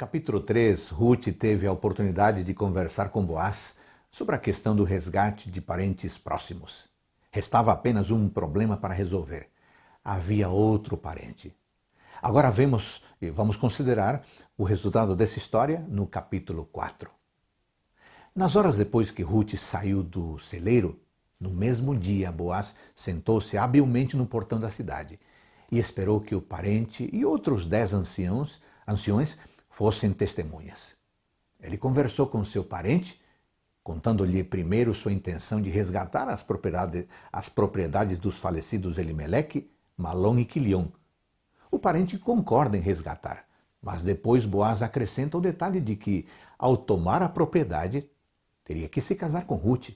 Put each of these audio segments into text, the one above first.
capítulo 3, Ruth teve a oportunidade de conversar com Boaz sobre a questão do resgate de parentes próximos. Restava apenas um problema para resolver. Havia outro parente. Agora vemos e vamos considerar o resultado dessa história no capítulo 4. Nas horas depois que Ruth saiu do celeiro, no mesmo dia Boaz sentou-se habilmente no portão da cidade e esperou que o parente e outros dez anciãos, anciões fossem testemunhas. Ele conversou com seu parente, contando-lhe primeiro sua intenção de resgatar as propriedades, as propriedades dos falecidos Elimeleque, Malon e Quilion. O parente concorda em resgatar, mas depois Boaz acrescenta o detalhe de que, ao tomar a propriedade, teria que se casar com Ruth.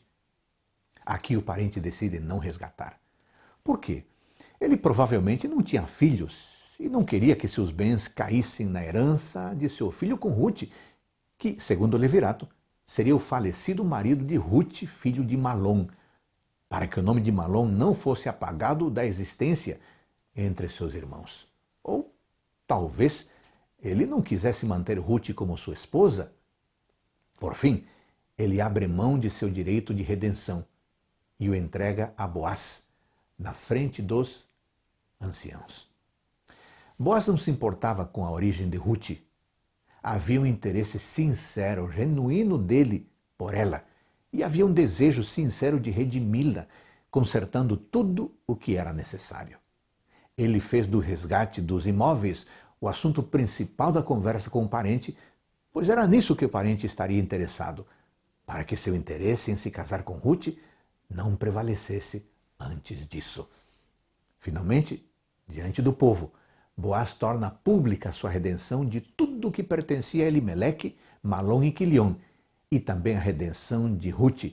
Aqui o parente decide não resgatar. Por quê? Ele provavelmente não tinha filhos e não queria que seus bens caíssem na herança de seu filho com Ruth, que, segundo Levirato, seria o falecido marido de Ruth, filho de Malom, para que o nome de Malom não fosse apagado da existência entre seus irmãos. Ou talvez ele não quisesse manter Ruth como sua esposa. Por fim, ele abre mão de seu direito de redenção e o entrega a Boaz, na frente dos anciãos. Boas não se importava com a origem de Ruth. Havia um interesse sincero, genuíno dele por ela, e havia um desejo sincero de redimi-la, consertando tudo o que era necessário. Ele fez do resgate dos imóveis o assunto principal da conversa com o parente, pois era nisso que o parente estaria interessado, para que seu interesse em se casar com Ruth não prevalecesse antes disso. Finalmente, diante do povo, Boaz torna pública a sua redenção de tudo o que pertencia a Elimeleque, Malon e Quilion, e também a redenção de Ruth,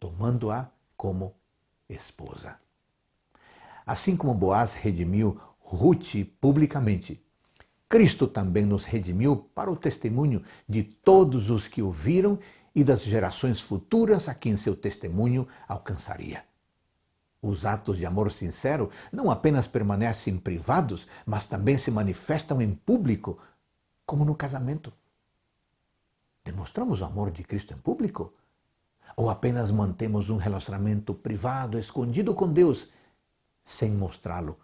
tomando-a como esposa. Assim como Boaz redimiu Ruth publicamente, Cristo também nos redimiu para o testemunho de todos os que o viram e das gerações futuras a quem seu testemunho alcançaria. Os atos de amor sincero não apenas permanecem privados, mas também se manifestam em público, como no casamento. Demonstramos o amor de Cristo em público? Ou apenas mantemos um relacionamento privado, escondido com Deus, sem mostrá-lo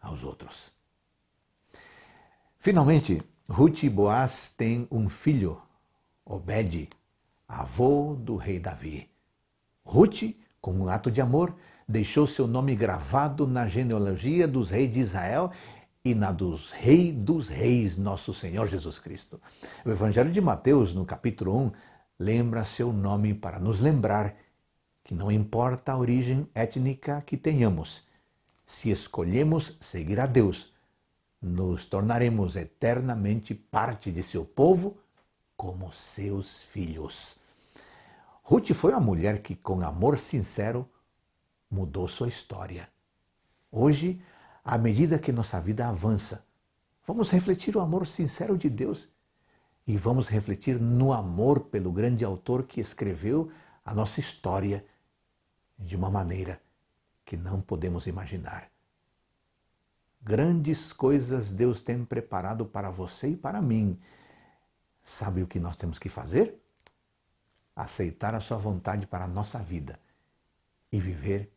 aos outros? Finalmente, Ruth e Boaz têm um filho, Obed, avô do rei Davi. Ruth, com um ato de amor, deixou seu nome gravado na genealogia dos reis de Israel e na dos Rei dos Reis, nosso Senhor Jesus Cristo. O Evangelho de Mateus, no capítulo 1, lembra seu nome para nos lembrar que não importa a origem étnica que tenhamos, se escolhemos seguir a Deus, nos tornaremos eternamente parte de seu povo como seus filhos. Ruth foi uma mulher que, com amor sincero, mudou sua história. Hoje, à medida que nossa vida avança, vamos refletir o amor sincero de Deus e vamos refletir no amor pelo grande autor que escreveu a nossa história de uma maneira que não podemos imaginar. Grandes coisas Deus tem preparado para você e para mim. Sabe o que nós temos que fazer? Aceitar a Sua vontade para a nossa vida e viver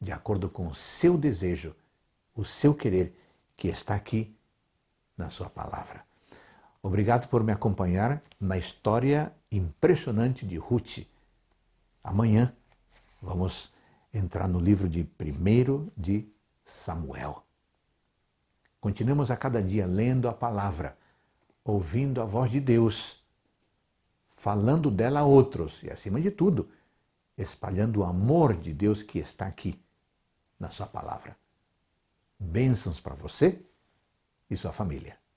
de acordo com o seu desejo, o seu querer, que está aqui na Sua palavra. Obrigado por me acompanhar na história impressionante de Ruth. Amanhã vamos entrar no livro de 1 de Samuel. Continuemos a cada dia lendo a palavra, ouvindo a voz de Deus, falando dela a outros e, acima de tudo, espalhando o amor de Deus que está aqui na Sua palavra. Bênçãos para você e sua família.